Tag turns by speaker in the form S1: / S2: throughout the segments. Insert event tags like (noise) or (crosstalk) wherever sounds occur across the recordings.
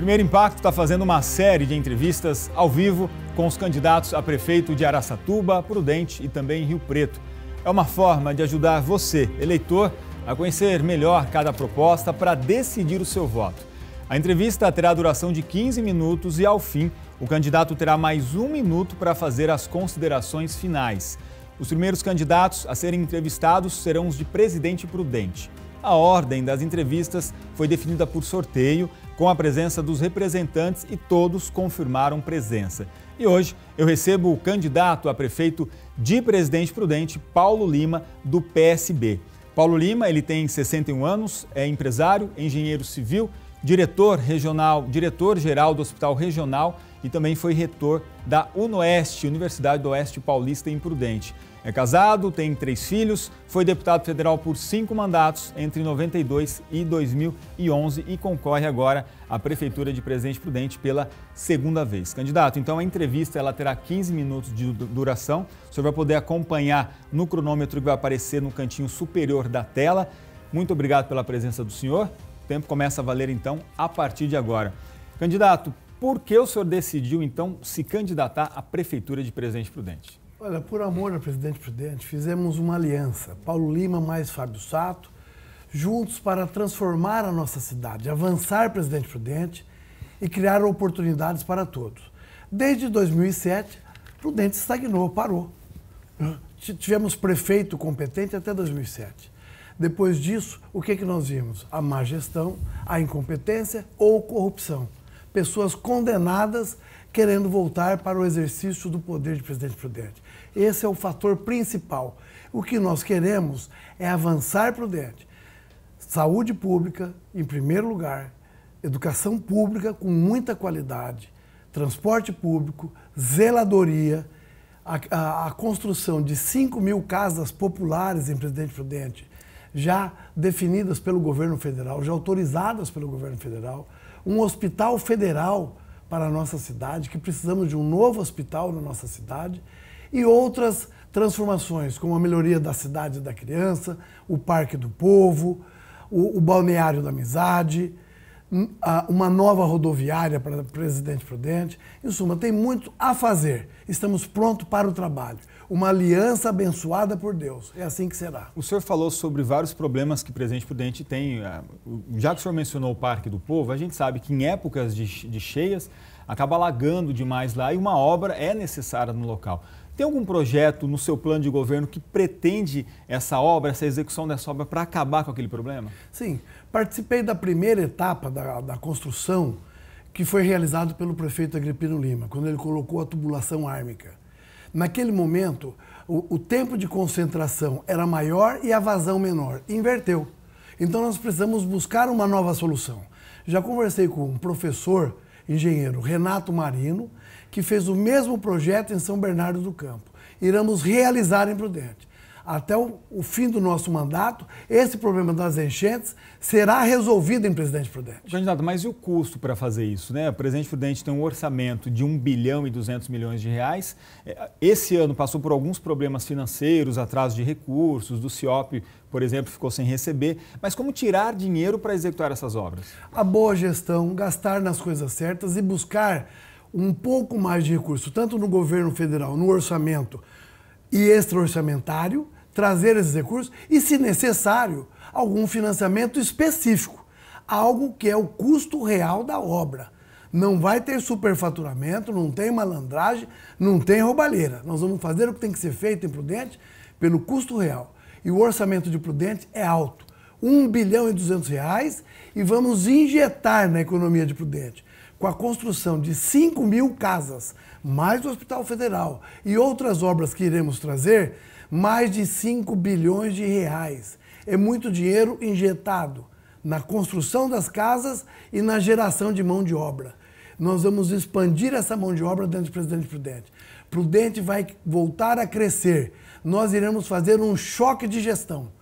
S1: Primeiro Impacto está fazendo uma série de entrevistas ao vivo com os candidatos a prefeito de Araçatuba, Prudente e também Rio Preto. É uma forma de ajudar você, eleitor, a conhecer melhor cada proposta para decidir o seu voto. A entrevista terá duração de 15 minutos e, ao fim, o candidato terá mais um minuto para fazer as considerações finais. Os primeiros candidatos a serem entrevistados serão os de Presidente Prudente. A ordem das entrevistas foi definida por sorteio com a presença dos representantes e todos confirmaram presença. E hoje eu recebo o candidato a prefeito de Presidente Prudente, Paulo Lima, do PSB. Paulo Lima, ele tem 61 anos, é empresário, engenheiro civil, diretor regional, diretor geral do Hospital Regional e também foi reitor da UNOeste, Universidade do Oeste Paulista em Prudente. É casado, tem três filhos, foi deputado federal por cinco mandatos entre 92 e 2011 e concorre agora à Prefeitura de Presidente Prudente pela segunda vez. Candidato, então a entrevista ela terá 15 minutos de duração. O senhor vai poder acompanhar no cronômetro que vai aparecer no cantinho superior da tela. Muito obrigado pela presença do senhor. O tempo começa a valer então a partir de agora. Candidato, por que o senhor decidiu então se candidatar à Prefeitura de Presidente Prudente?
S2: Olha, por amor ao presidente Prudente, fizemos uma aliança. Paulo Lima mais Fábio Sato, juntos para transformar a nossa cidade, avançar Presidente Prudente e criar oportunidades para todos. Desde 2007, Prudente estagnou, parou. Tivemos prefeito competente até 2007. Depois disso, o que, que nós vimos? A má gestão, a incompetência ou corrupção. Pessoas condenadas querendo voltar para o exercício do poder de presidente prudente. Esse é o fator principal. O que nós queremos é avançar para o Dente. Saúde pública, em primeiro lugar, educação pública com muita qualidade, transporte público, zeladoria, a, a, a construção de 5 mil casas populares em Presidente Prudente, já definidas pelo governo federal, já autorizadas pelo governo federal, um hospital federal para a nossa cidade, que precisamos de um novo hospital na nossa cidade, e outras transformações, como a melhoria da cidade da criança, o parque do povo, o, o balneário da amizade, hum, uma nova rodoviária para Presidente Prudente. Em suma, tem muito a fazer. Estamos prontos para o trabalho. Uma aliança abençoada por Deus. É assim que será. O senhor falou sobre vários
S1: problemas que Presidente Prudente tem. Ah, já que o senhor mencionou o Parque do Povo, a gente sabe que em épocas de, cheias acaba alagando demais lá e uma obra é necessária no local. Tem algum projeto no seu plano de governo que pretende essa obra, essa execução dessa obra, para acabar com aquele problema?
S2: Sim. Participei da primeira etapa da, da construção, que foi realizada pelo prefeito Agripino Lima, quando ele colocou a tubulação ármica. Naquele momento, o, o tempo de concentração era maior e a vazão menor. Inverteu. Então, nós precisamos buscar uma nova solução. Já conversei com um professor, engenheiro Renato Marino, que fez o mesmo projeto em São Bernardo do Campo. Iremos realizar em Prudente. Até o, o fim do nosso mandato, esse problema das enchentes será resolvido em Presidente Prudente.
S1: Candidato, mas e o custo para fazer isso? Né? O Presidente Prudente tem um orçamento de 1 bilhão e 200 milhões de reais. É, esse ano passou por alguns problemas financeiros, atraso de recursos, do CIOP, por exemplo, ficou sem
S2: receber. Mas como tirar dinheiro para executar essas obras? A boa gestão, gastar nas coisas certas e buscar um pouco mais de recurso, tanto no governo federal, no orçamento e extra-orçamentário, trazer esses recursos e, se necessário, algum financiamento específico, algo que é o custo real da obra. Não vai ter superfaturamento, não tem malandragem, não tem roubalheira. Nós vamos fazer o que tem que ser feito em Prudente pelo custo real. E o orçamento de Prudente é alto, 1 bilhão e 200 reais, e vamos injetar na economia de Prudente com a construção de 5 mil casas, mais o Hospital Federal e outras obras que iremos trazer, mais de 5 bilhões de reais. É muito dinheiro injetado na construção das casas e na geração de mão de obra. Nós vamos expandir essa mão de obra dentro do Presidente Prudente. Prudente vai voltar a crescer. Nós iremos fazer um choque de gestão.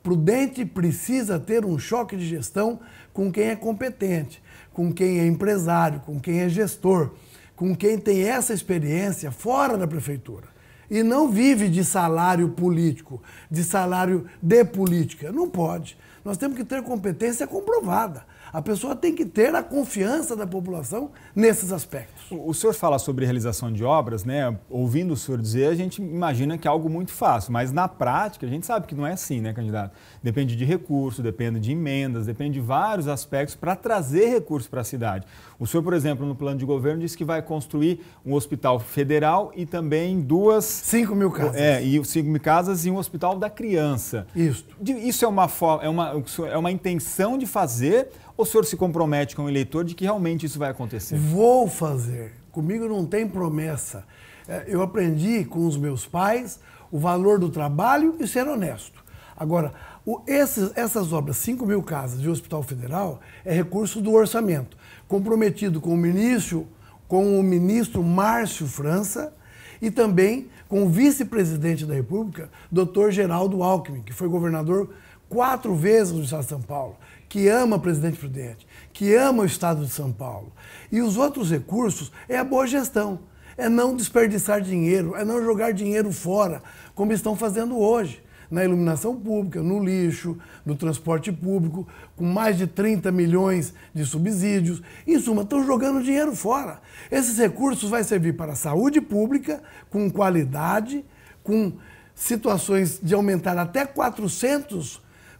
S2: Prudente precisa ter um choque de gestão com quem é competente com quem é empresário, com quem é gestor, com quem tem essa experiência fora da prefeitura. E não vive de salário político, de salário de política. Não pode. Nós temos que ter competência comprovada. A pessoa tem que ter a confiança da população nesses aspectos.
S1: O, senhor fala sobre realização de obras, né? Ouvindo o senhor dizer, a gente imagina que é algo muito fácil, mas na prática a gente sabe que não é assim, né, candidato? Depende de recurso, depende de emendas, depende de vários aspectos para trazer recursos para a cidade. O senhor, por exemplo, no plano de governo disse que vai construir um hospital federal e também duas 5 mil casas. É, e 5 mil casas e um hospital da criança. Isso. Isso é uma é uma, é uma intenção de fazer o senhor se compromete com o eleitor de que realmente isso
S2: vai acontecer? Vou fazer. Comigo não tem promessa. É, eu aprendi com os meus pais o valor do trabalho e ser honesto. Agora, o, esses, essas obras, 5 mil casas de Hospital Federal, é recurso do orçamento, comprometido com o ministro, com o ministro Márcio França e também com o vice-presidente da República, doutor Geraldo Alckmin, que foi governador quatro vezes no Estado de São Paulo que ama o presidente Prudente, que ama o Estado de São Paulo. E os outros recursos é a boa gestão, é não desperdiçar dinheiro, é não jogar dinheiro fora, como estão fazendo hoje. Na iluminação pública, no lixo, no transporte público, com mais de 30 milhões de subsídios. Em suma, estão jogando dinheiro fora. Esses recursos vão servir para a saúde pública, com qualidade, com situações de aumentar até 400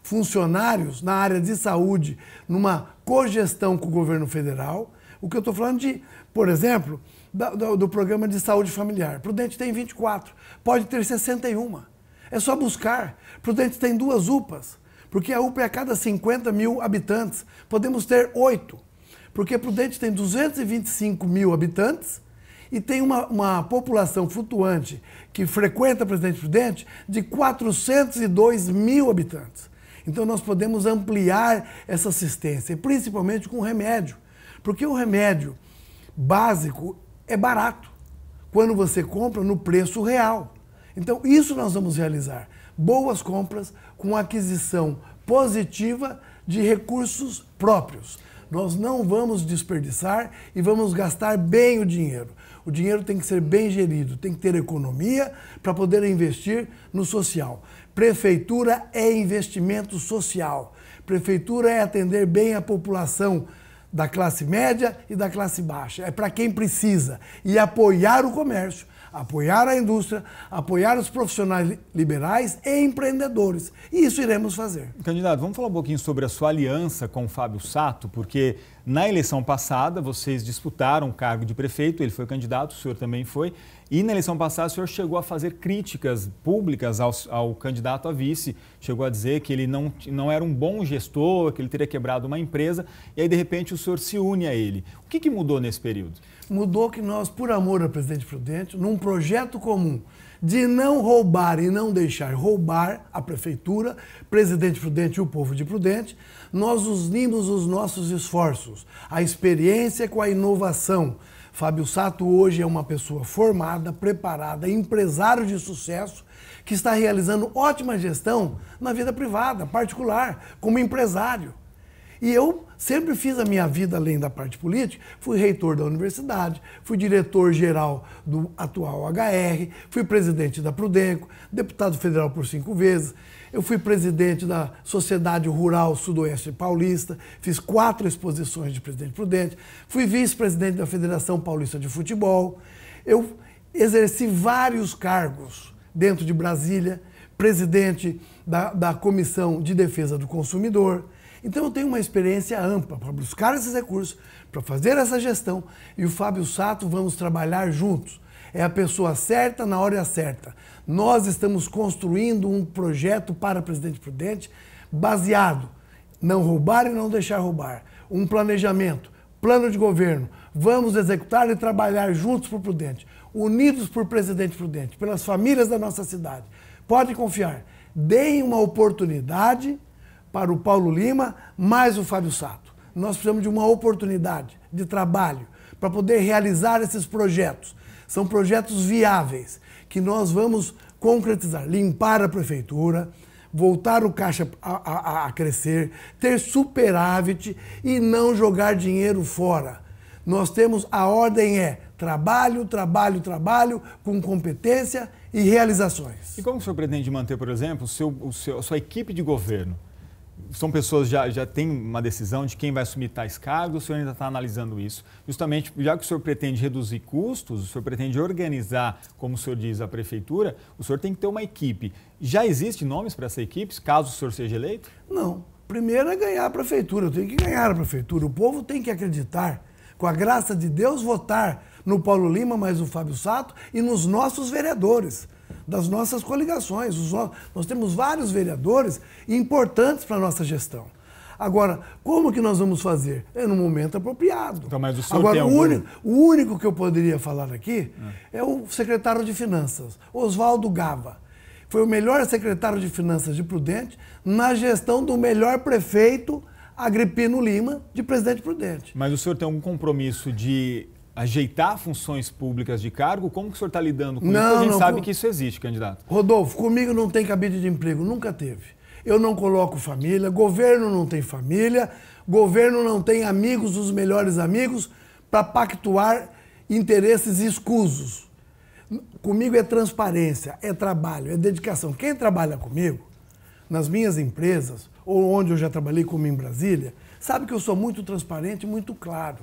S2: funcionários na área de saúde numa cogestão com o governo federal. O que eu estou falando de, por exemplo, do, do, programa de saúde familiar. Prudente tem 24, pode ter 61. É só buscar. Prudente tem duas UPAs, porque a UPA é a cada 50 mil habitantes. Podemos ter oito, porque Prudente tem 225 mil habitantes e tem uma, uma população flutuante que frequenta Presidente Prudente de 402 mil habitantes. Então nós podemos ampliar essa assistência, principalmente com remédio, porque o remédio básico é barato quando você compra no preço real. Então isso nós vamos realizar, boas compras com aquisição positiva de recursos próprios. Nós não vamos desperdiçar e vamos gastar bem o dinheiro. O dinheiro tem que ser bem gerido, tem que ter economia para poder investir no social. Prefeitura é investimento social. Prefeitura é atender bem a população da classe média e da classe baixa. É para quem precisa. E apoiar o comércio, apoiar a indústria, apoiar os profissionais liberais e empreendedores. E isso iremos fazer.
S1: Candidato, vamos falar um pouquinho sobre a sua aliança com o Fábio Sato, porque na eleição passada, vocês disputaram o cargo de prefeito, ele foi candidato, o senhor também foi. E na eleição passada, o senhor chegou a fazer críticas públicas ao, ao, candidato a vice, chegou a dizer que ele não, não era um bom gestor, que ele teria quebrado uma empresa, e aí, de repente, o senhor se une a ele. O que,
S2: que mudou nesse período? Mudou que nós, por amor a presidente Prudente, num projeto comum de não roubar e não deixar roubar a prefeitura, presidente Prudente e o povo de Prudente, nós unimos os nossos esforços, a experiência com a inovação Fábio Sato hoje é uma pessoa formada, preparada, empresário de sucesso, que está realizando ótima gestão na vida privada, particular, como empresário. E eu sempre fiz a minha vida além da parte política. Fui reitor da universidade, fui diretor-geral do atual HR, fui presidente da Prudenco, deputado federal por cinco vezes. Eu fui presidente da Sociedade Rural Sudoeste Paulista, fiz quatro exposições de presidente prudente, fui vice-presidente da Federação Paulista de Futebol. Eu exerci vários cargos dentro de Brasília, presidente da, da Comissão de Defesa do Consumidor então eu tenho uma experiência ampla para buscar esses recursos, para fazer essa gestão e o Fábio Sato vamos trabalhar juntos. É a pessoa certa na hora certa. Nós estamos construindo um projeto para Presidente Prudente baseado não roubar e não deixar roubar, um planejamento, plano de governo. Vamos executar e trabalhar juntos por Prudente, unidos por Presidente Prudente, pelas famílias da nossa cidade. Pode confiar. Deem uma oportunidade para o Paulo Lima mais o Fábio Sato. Nós precisamos de uma oportunidade de trabalho para poder realizar esses projetos. São projetos viáveis que nós vamos concretizar, limpar a prefeitura, voltar o caixa a, a, a crescer, ter superávit e não jogar dinheiro fora. Nós temos a ordem é trabalho, trabalho, trabalho, com competência e realizações.
S1: E como o senhor pretende manter, por exemplo, o seu, o seu, a sua equipe de governo? são pessoas já já tem uma decisão de quem vai assumir tais cargos, o senhor ainda está analisando isso? Justamente, já que o senhor pretende reduzir custos, o senhor pretende organizar, como o senhor diz, a prefeitura, o senhor tem que ter uma equipe. Já existem nomes para essa equipe, caso o senhor seja eleito?
S2: Não. Primeiro é ganhar a prefeitura, eu tenho que ganhar a prefeitura. O povo tem que acreditar, com a graça de Deus, votar no Paulo Lima mais o Fábio Sato e nos nossos vereadores das nossas coligações. nós temos vários vereadores importantes para a nossa gestão. Agora, como que nós vamos fazer? É no momento apropriado. Então, mas o senhor Agora, o, único, o único que eu poderia falar aqui é, é o secretário de Finanças, Oswaldo Gava. Foi o melhor secretário de Finanças de Prudente na gestão do melhor prefeito Agripino Lima, de Presidente Prudente.
S1: Mas o senhor tem algum compromisso de ajeitar funções públicas de cargo? Como que o senhor está lidando com não, isso? A gente não, sabe com... que isso
S2: existe, candidato. Rodolfo, comigo não tem cabide de emprego, nunca teve. Eu não coloco família, governo não tem família, governo não tem amigos, os melhores amigos, para pactuar interesses escusos. Comigo é transparência, é trabalho, é dedicação. Quem trabalha comigo, nas minhas empresas, ou onde eu já trabalhei, como em Brasília, sabe que eu sou muito transparente, muito claro.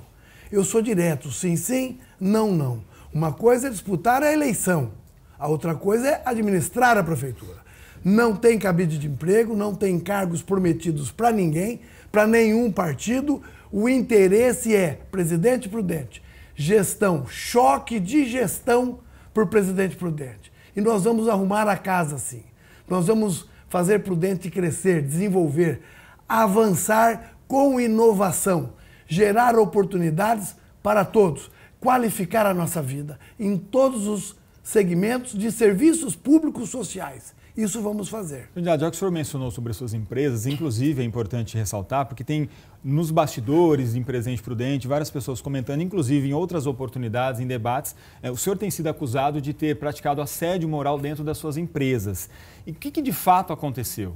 S2: Eu sou direto, sim, sim, não, não. Uma coisa é disputar a eleição, a outra coisa é administrar a prefeitura. Não tem cabide de emprego, não tem cargos prometidos para ninguém, para nenhum partido. O interesse é presidente prudente, gestão, choque de gestão por presidente prudente. E nós vamos arrumar a casa assim. Nós vamos fazer prudente crescer, desenvolver, avançar com inovação gerar oportunidades para todos, qualificar a nossa vida em todos os segmentos de serviços públicos sociais. Isso vamos fazer.
S1: Candidato, já que o senhor mencionou sobre as suas empresas, inclusive é importante ressaltar, porque tem nos bastidores, em Presente Prudente, várias pessoas comentando, inclusive em outras oportunidades, em debates, é, o senhor tem sido acusado de ter praticado assédio moral dentro das suas empresas. E o que, que de fato aconteceu?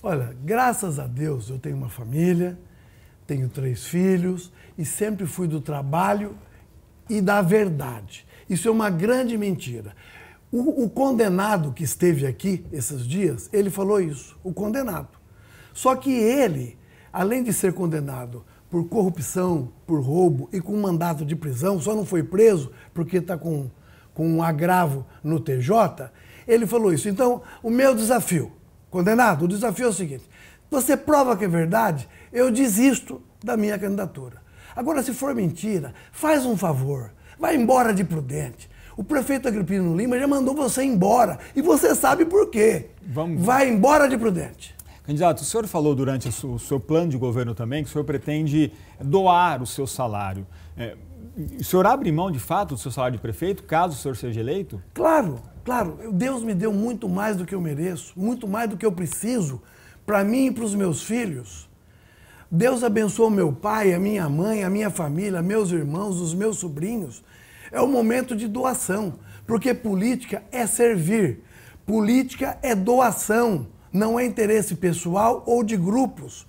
S2: Olha, graças a Deus eu tenho uma família, tenho três filhos e sempre fui do trabalho e da verdade. Isso é uma grande mentira. O, o, condenado que esteve aqui esses dias, ele falou isso, o condenado. Só que ele, além de ser condenado por corrupção, por roubo e com mandato de prisão, só não foi preso porque está com, com um agravo no TJ, ele falou isso. Então, o meu desafio, condenado, o desafio é o seguinte: você prova que é verdade, eu desisto da minha candidatura. Agora, se for mentira, faz um favor, vai embora de prudente. O prefeito Agripino Lima já mandou você embora e você sabe por quê. Vamos. Vai embora de prudente.
S1: Candidato, o senhor falou durante o seu plano de governo também que o senhor pretende doar o seu salário. É, o senhor abre mão de fato do seu salário de prefeito, caso o senhor seja eleito?
S2: Claro, claro. Deus me deu muito mais do que eu mereço, muito mais do que eu preciso para mim e para os meus filhos. Deus abençoou meu pai, a minha mãe, a minha família, meus irmãos, os meus sobrinhos. É o momento de doação, porque política é servir, política é doação, não é interesse pessoal ou de grupos.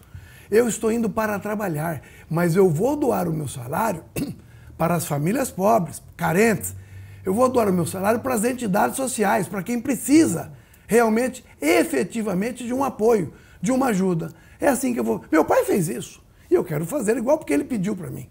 S2: Eu estou indo para trabalhar, mas eu vou doar o meu salário (clears throat) para as famílias pobres, carentes. Eu vou doar o meu salário para as entidades sociais, para quem precisa realmente, efetivamente, de um apoio de uma ajuda. É assim que eu vou. Meu pai fez isso e eu quero fazer igual porque ele pediu para mim.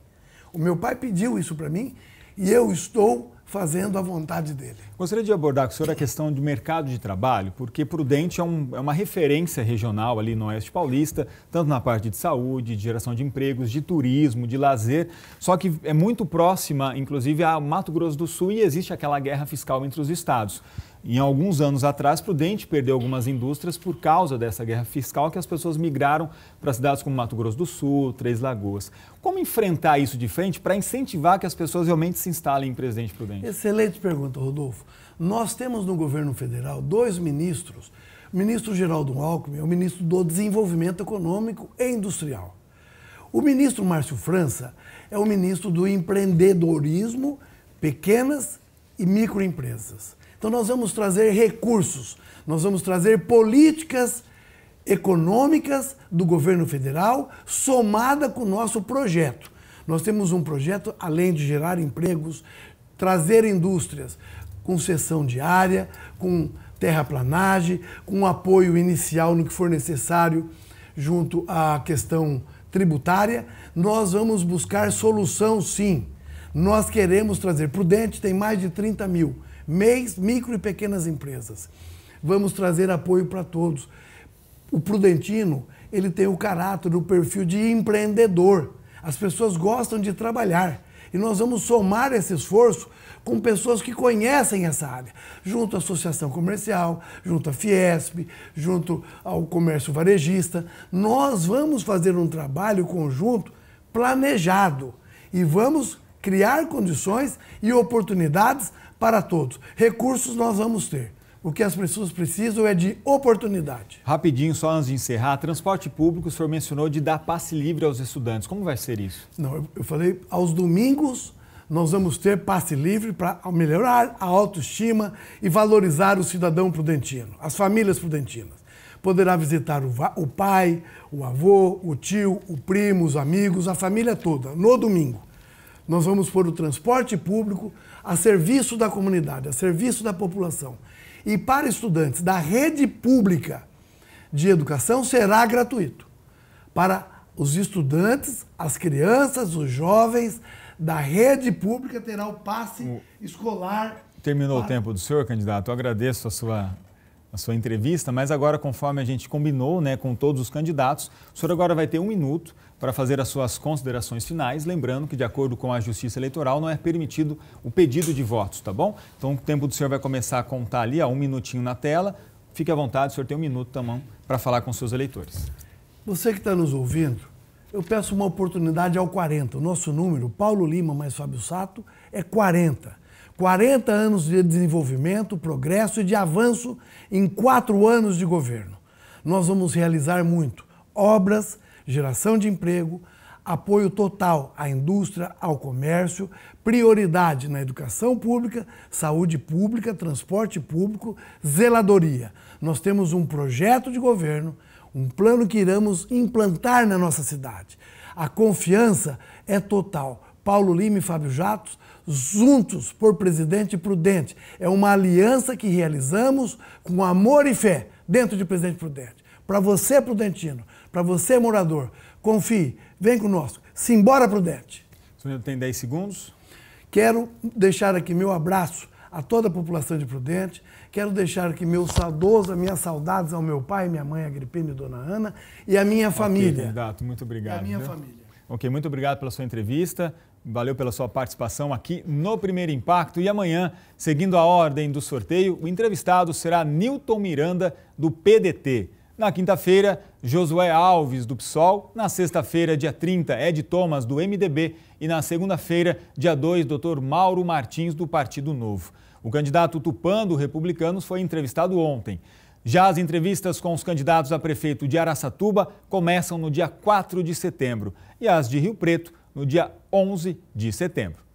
S2: O meu pai pediu isso para mim e eu estou fazendo a vontade dele. Gostaria de abordar com o senhor a questão
S1: do mercado de trabalho, porque Prudente é, um, é, uma referência regional ali no Oeste Paulista, tanto na parte de saúde, de geração de empregos, de turismo, de lazer, só que é muito próxima, inclusive, a Mato Grosso do Sul e existe aquela guerra fiscal entre os estados. Em alguns anos atrás, Prudente perdeu algumas indústrias por causa dessa guerra fiscal que as pessoas migraram para cidades como Mato Grosso do Sul, Três Lagoas. Como enfrentar isso de frente para incentivar que as pessoas realmente se instalem em Presidente Prudente?
S2: Excelente pergunta, Rodolfo. Nós temos no governo federal dois ministros, o ministro Geraldo Alckmin, o ministro do Desenvolvimento Econômico e Industrial. O ministro Márcio França é o ministro do empreendedorismo, pequenas e microempresas. Então, nós vamos trazer recursos, nós vamos trazer políticas econômicas do governo federal somada com o nosso projeto. Nós temos um projeto, além de gerar empregos, trazer indústrias com cessão diária, com terraplanagem, com apoio inicial no que for necessário junto à questão tributária. Nós vamos buscar solução, sim. Nós queremos trazer. Prudente tem mais de 30 mil MEIs, micro e pequenas empresas. Vamos trazer apoio para todos. O Prudentino, ele tem o caráter, o perfil de empreendedor. As pessoas gostam de trabalhar. E nós vamos somar esse esforço com pessoas que conhecem essa área, junto à Associação Comercial, junto à Fiesp, junto ao Comércio Varejista. Nós vamos fazer um trabalho conjunto planejado e vamos criar condições e oportunidades para todos. Recursos nós vamos ter. O que as pessoas precisam é de oportunidade.
S1: Rapidinho, só antes de encerrar, transporte público, o senhor mencionou de dar passe livre aos estudantes. Como vai ser isso?
S2: Não, eu falei, aos domingos nós vamos ter passe livre para melhorar a autoestima e valorizar o cidadão prudentino, as famílias prudentinas. Poderá visitar o pai, o avô, o tio, o primo, os amigos, a família toda, no domingo. Nós vamos pôr o transporte público a serviço da comunidade, a serviço da população. E para estudantes da rede pública de educação será gratuito. Para os estudantes, as crianças, os jovens da rede pública terá o passe o... escolar.
S1: Terminou para... o tempo do senhor, candidato. Eu agradeço a sua a sua entrevista, mas agora, conforme a gente combinou né, com todos os candidatos, o senhor agora vai ter um minuto para fazer as suas considerações finais. Lembrando que, de acordo com a Justiça Eleitoral, não é permitido o pedido de votos, tá bom? Então, o tempo do senhor vai começar a contar ali, ó, um minutinho na tela. Fique à vontade, o senhor tem um minuto também tá para falar com seus eleitores.
S2: Você que está nos ouvindo, eu peço uma oportunidade ao 40. O nosso número, Paulo Lima mais Fábio Sato, é 40. 40 anos de desenvolvimento, progresso e de avanço em quatro anos de governo. Nós vamos realizar muito. Obras, geração de emprego, apoio total à indústria, ao comércio, prioridade na educação pública, saúde pública, transporte público, zeladoria. Nós temos um projeto de governo, um plano que iremos implantar na nossa cidade. A confiança é total. Paulo Lima e Fábio Jatos, juntos por Presidente Prudente. É uma aliança que realizamos com amor e fé dentro de Presidente Prudente. Para você, Prudentino, para você, morador, confie, vem conosco. Simbora Prudente. Senhor, tem 10 segundos? Quero deixar aqui meu abraço a toda a população de Prudente. Quero deixar aqui meu saudoso, minhas saudades ao meu pai, minha mãe Agripina e dona Ana e a minha okay, família.
S1: Candidato, muito é obrigado. E a minha viu? família. Ok, muito obrigado pela sua entrevista. Valeu pela sua participação aqui no Primeiro Impacto. E amanhã, seguindo a ordem do sorteio, o entrevistado será Newton Miranda, do PDT. Na quinta-feira, Josué Alves, do PSOL. Na sexta-feira, dia 30, Ed Thomas, do MDB. E na segunda-feira, dia 2, Dr. Mauro Martins, do Partido Novo. O candidato Tupando, do Republicanos, foi entrevistado ontem. Já as entrevistas com os candidatos a prefeito de Araçatuba começam no dia 4 de setembro e as de Rio Preto no dia 11 de setembro.